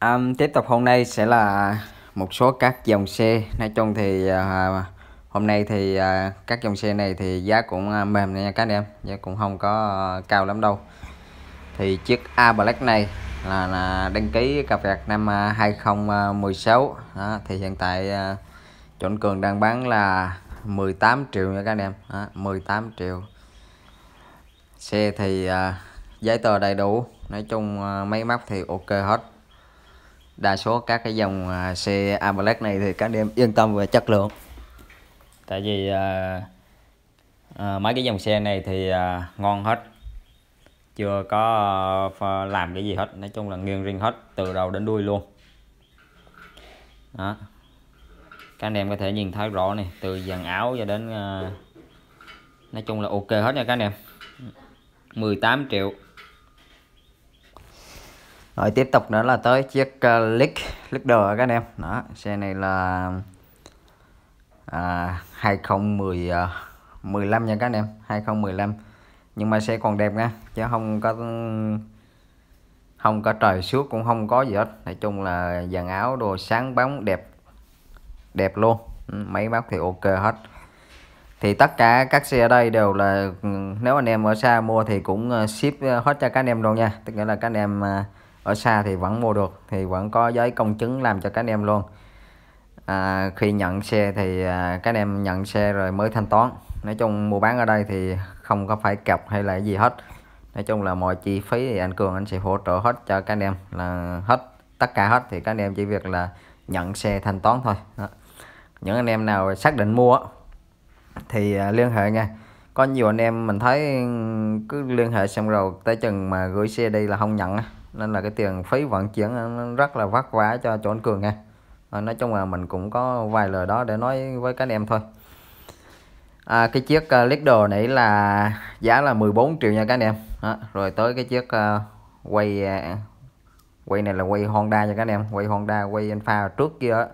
Um, tiếp tục hôm nay sẽ là một số các dòng xe nói chung thì uh, hôm nay thì uh, các dòng xe này thì giá cũng uh, mềm nha các anh em giá cũng không có uh, cao lắm đâu thì chiếc A Black này là, là đăng ký cà vẹt năm uh, 2016 đó, thì hiện tại uh, chuẩn cường đang bán là 18 triệu nha các anh em đó, 18 triệu xe thì uh, giấy tờ đầy đủ nói chung uh, máy móc thì ok hết đa số các cái dòng xe à, Amalex này thì các em yên tâm về chất lượng tại vì à, à, mấy cái dòng xe này thì à, ngon hết chưa có à, làm cái gì hết nói chung là nghiêng riêng hết từ đầu đến đuôi luôn đó các anh em có thể nhìn thấy rõ này từ dàn áo cho đến à, nói chung là ok hết nha các anh em 18 triệu rồi tiếp tục nữa là tới chiếc uh, lick leader các anh em đó xe này là à, 2010 uh, 15 nha các anh em 2015 nhưng mà xe còn đẹp nha chứ không có không có trời suốt cũng không có gì hết nói chung là dàn áo đồ sáng bóng đẹp đẹp luôn ừ, máy móc thì ok hết thì tất cả các xe ở đây đều là ừ, nếu anh em ở xa mua thì cũng ờ, ship ờ, hết cho các anh em luôn nha tức nghĩa là các anh em ờ, ở xa thì vẫn mua được thì vẫn có giấy công chứng làm cho các anh em luôn à, khi nhận xe thì à, các anh em nhận xe rồi mới thanh toán nói chung mua bán ở đây thì không có phải cọc hay là gì hết nói chung là mọi chi phí thì anh cường anh sẽ hỗ trợ hết cho các anh em là hết tất cả hết thì các anh em chỉ việc là nhận xe thanh toán thôi Đó. những anh em nào xác định mua thì à, liên hệ nha có nhiều anh em mình thấy cứ liên hệ xong rồi tới chừng mà gửi xe đi là không nhận nên là cái tiền phí vận chuyển rất là vất vả cho chỗ anh cường nha ờ, nói chung là mình cũng có vài lời đó để nói với các anh em thôi à, cái chiếc uh, ờ, leader này là giá là 14 triệu nha các anh em đó. rồi tới cái chiếc uh, quay uh, quay này là quay Honda nha các anh em quay Honda quay Alpha trước kia đó.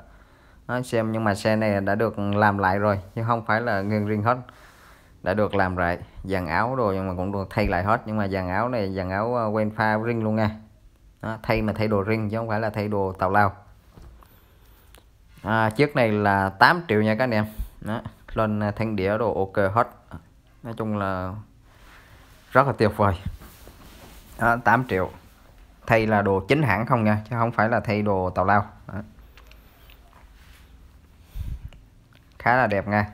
Đó, xem nhưng mà xe này đã được làm lại rồi chứ không phải là nguyên riêng hết đã được làm lại dàn áo rồi nhưng mà cũng được thay lại hết nhưng mà dàn áo này dàn áo quen ờ, pha ring luôn nha đó, thay mà thay đồ ring chứ không phải là thay đồ tào lao à, chiếc này là 8 triệu nha các anh em đó, lên ờ, thanh đĩa đồ ok hết nói chung là rất là tuyệt vời đó, 8 triệu thay là đồ chính hãng không nha chứ không phải là thay đồ tào lao đó. khá là đẹp nha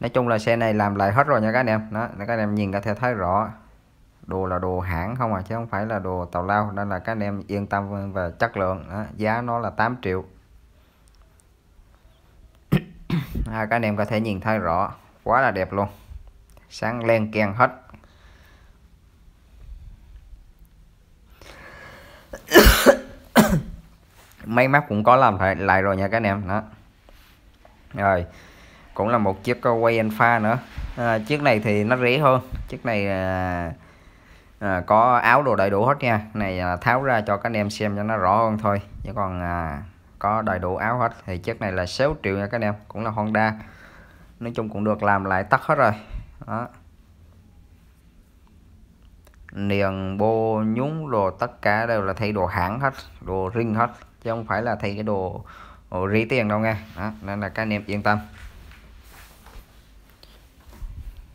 nói chung là xe này làm lại hết rồi nha các anh em đó các anh em nhìn có thể thấy rõ đồ là đồ hãng không à chứ không phải là đồ tàu lao nên là các anh em yên tâm về chất lượng đó. giá nó là 8 triệu à, các anh em có thể nhìn thấy rõ quá là đẹp luôn sáng len keng hết máy móc cũng có làm lại, lại rồi nha các anh em đó rồi cũng là một chiếc quay alpha nữa à, chiếc này thì nó rẻ hơn chiếc này à, à, có áo đồ đầy đủ hết nha này à, tháo ra cho các anh em xem cho nó rõ hơn thôi chứ còn à, có đầy đủ áo hết thì chiếc này là 6 triệu nha các anh em cũng là Honda nói chung cũng được làm lại tắt hết rồi đó niền bô nhúng đồ tất cả đều là thay đồ hãng hết đồ riêng hết chứ không phải là thay cái đồ, đồ rí tiền đâu nghe đó, nên là các anh em yên tâm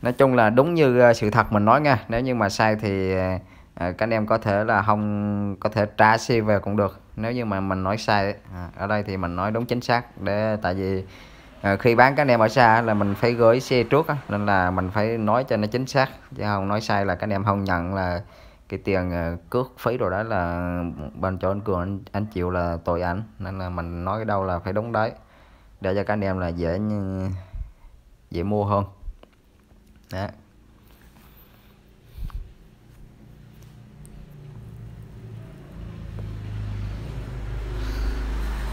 nói chung là đúng như ờ, sự thật mình nói nha nếu như mà sai thì ờ, ờ, các anh em có thể là không có thể trả xe về cũng được nếu như mà mình nói sai ở đây thì mình nói đúng chính xác để tại vì khi bán các anh em ở xa là mình phải gửi xe trước nên là mình phải nói cho nó chính xác chứ không nói sai là các anh em không nhận là cái tiền cước phí rồi đó là bên chỗ anh cường anh, anh chịu là tội ảnh nên là mình nói cái đâu là phải đúng đấy để cho các anh em là dễ dễ mua hơn đó.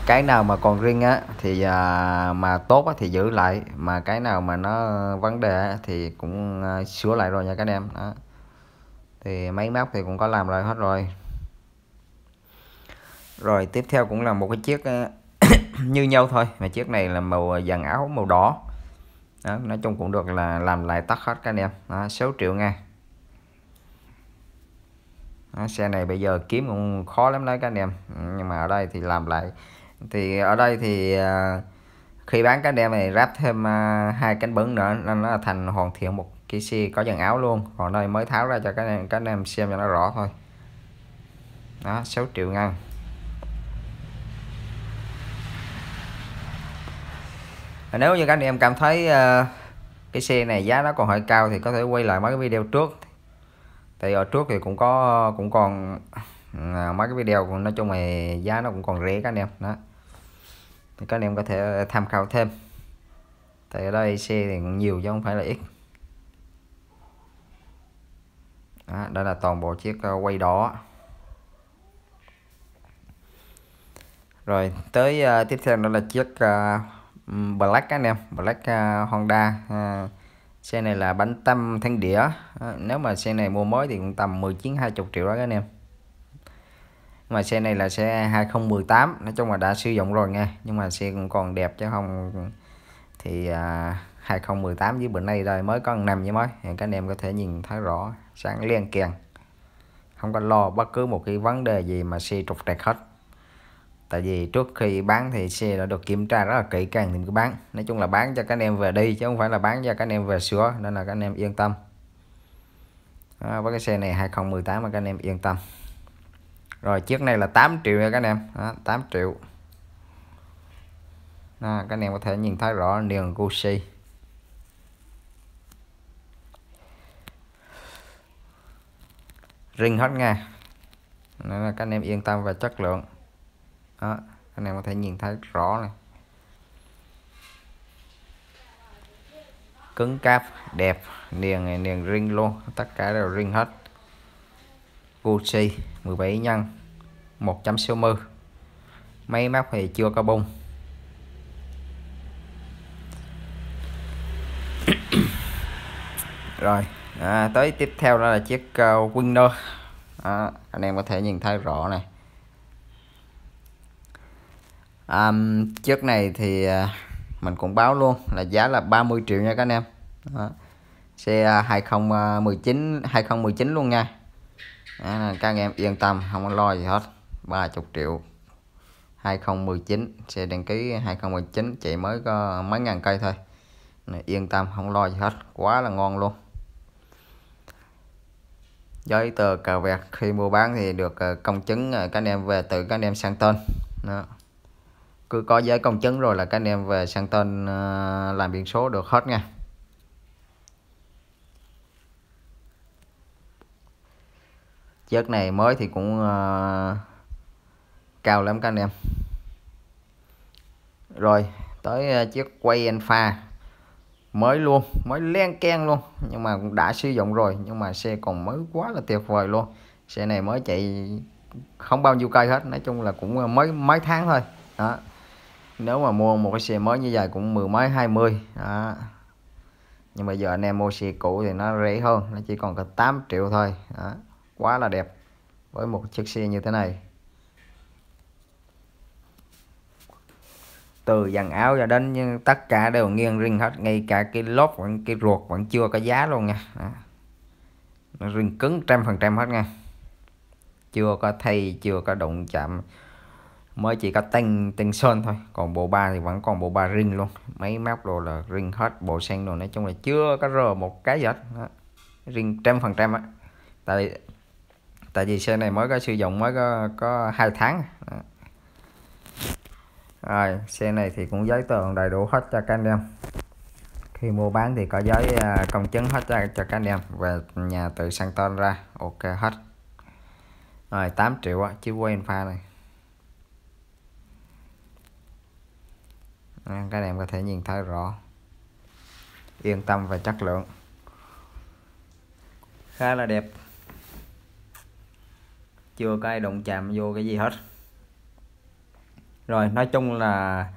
cái nào mà còn riêng á thì à, mà tốt á, thì giữ lại mà cái nào mà nó vấn đề á, thì cũng à, sửa lại rồi nha các em đó thì máy móc thì cũng có làm lại hết rồi rồi tiếp theo cũng là một cái chiếc à, như nhau thôi mà chiếc này là màu dàn à, áo màu đỏ đó, nói chung cũng được là làm lại tắt hết các anh em đó, 6 triệu ngay đó, xe này bây giờ kiếm cũng khó lắm đấy các anh em ừ, nhưng mà ở đây thì làm lại thì ở đây thì à, khi bán cái đem này ráp thêm à, hai cánh bứng nữa nên nó thành hoàn thiện một cái xe có dàn áo luôn còn đây mới tháo ra cho các em các anh em xem cho nó rõ thôi đó 6 triệu ngang nếu như các anh em cảm thấy uh, cái xe này giá nó còn hơi cao thì có thể quay lại mấy cái video trước thì ở trước thì cũng có cũng còn uh, mấy cái video cũng nói chung là giá nó cũng còn rẻ các anh em đó thì các anh em có thể tham khảo thêm tại ở đây xe thì nhiều chứ không phải là ít đó, đó là toàn bộ chiếc ờ, quay đỏ rồi tới uh, tiếp theo đó là chiếc uh, Black anh em Black uh, Honda uh, xe này là bánh tâm thanh đĩa uh, nếu mà xe này mua mới thì cũng tầm 19 20 triệu đó anh em mà xe này là xe 2018 nói chung là đã sử dụng rồi nghe, nhưng mà xe cũng còn đẹp chứ không thì uh, 2018 với bữa nay rồi mới có năm với mới các anh em có thể nhìn thấy rõ sáng liền kèn không có lo bất cứ một cái vấn đề gì mà xe trục trặc hết tại vì trước khi bán thì xe đã được kiểm tra rất là kỹ càng thì mới bán nói chung là bán cho các anh em về đi chứ không phải là bán cho các anh em về sửa nên là các anh em yên tâm đó, với cái xe này 2018 mà các anh em yên tâm rồi chiếc này là 8 triệu nha các anh em đó, 8 triệu đó, các anh em có thể nhìn thấy rõ niềng Gucci riêng hết nha nên là các anh em yên tâm về chất lượng đó anh em có thể nhìn thấy rõ này cứng cáp đẹp niềng này niềng ring luôn tất cả đều ring hết Gucci 17 nhân 1.60 máy móc thì chưa có bung rồi à, tới tiếp theo đó là chiếc uh, Winner à, anh em có thể nhìn thấy rõ này à, trước này thì ờ, mình cũng báo luôn là giá là 30 triệu nha các anh em đó. xe 2019 ờ, 2019 ờ, luôn nha à, các anh em yên tâm không có lo gì hết 30 triệu 2019 xe đăng ký 2019 chạy mới có mấy ngàn cây thôi Này, yên tâm không lo gì hết quá là ngon luôn giấy tờ cờ vẹt khi mua bán thì được công chứng các anh em về tự các anh em sang tên đó cứ có giấy công chứng rồi là các anh em về sang tên ờ, làm biển số được hết nha chiếc này mới thì cũng ờ, cao lắm các anh em rồi tới ờ, chiếc quay alpha mới luôn mới len ken luôn nhưng mà cũng đã sử dụng rồi nhưng mà xe còn mới quá là tuyệt vời luôn xe này mới chạy không bao nhiêu cây hết nói chung là cũng mới mấy tháng thôi đó nếu mà mua một cái xe mới như vậy cũng mười mấy hai mươi đó nhưng mà giờ anh em mua xe cũ thì nó rẻ hơn nó chỉ còn có 8 triệu thôi đó. quá là đẹp với một chiếc xe như thế này từ dàn áo cho đến nhưng tất cả đều nghiêng riêng hết ngay cả cái lốp vẫn cái ruột vẫn chưa có giá luôn nha đó. nó riêng cứng trăm phần trăm hết nha chưa có thay chưa có đụng chạm mới chỉ có tinh tinh sơn thôi còn bộ ba thì vẫn còn bộ ba ring luôn mấy map đồ là ring hết bộ sen đồ nói chung là chưa có rờ một cái gì hết đó. ring trăm phần trăm á tại vì tại vì xe này mới có sử dụng mới có có hai tháng đó. rồi xe này thì cũng giấy tờ đầy đủ hết cho các anh em khi mua bán thì có giấy à, công chứng hết cho, cho các anh em về nhà tự sang tên ra ok hết rồi 8 triệu á chiếc Wainfa này các em có thể nhìn thấy rõ yên tâm về chất lượng khá là đẹp chưa có ai đụng chạm vô cái gì hết rồi nói chung là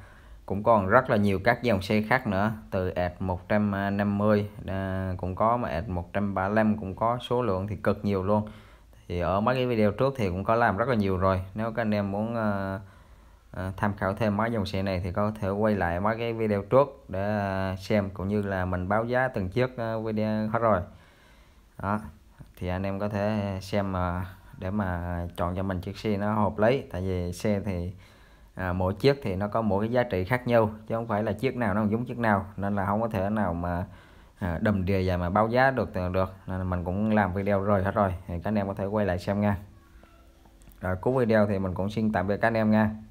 cũng còn rất là nhiều các dòng xe khác nữa từ ad 150 à, cũng có mà ad 135 cũng có số lượng thì cực nhiều luôn thì ở mấy cái video trước thì cũng có làm rất là nhiều rồi nếu các anh em muốn uh, À, tham khảo thêm mấy dòng xe này thì có thể quay lại mấy cái video trước để à, xem cũng như là mình báo giá từng chiếc à, video hết rồi đó thì anh em có thể xem để mà chọn cho mình chiếc xe nó hợp lý tại vì xe thì à, mỗi chiếc thì nó có mỗi cái giá trị khác nhau chứ không phải là chiếc nào nó giống chiếc nào nên là không có thể nào mà à, đầm đìa và mà báo giá được được nên mình cũng làm video rồi hết rồi thì các anh em có thể quay lại xem nha rồi cuối video thì mình cũng xin tạm biệt các anh em nha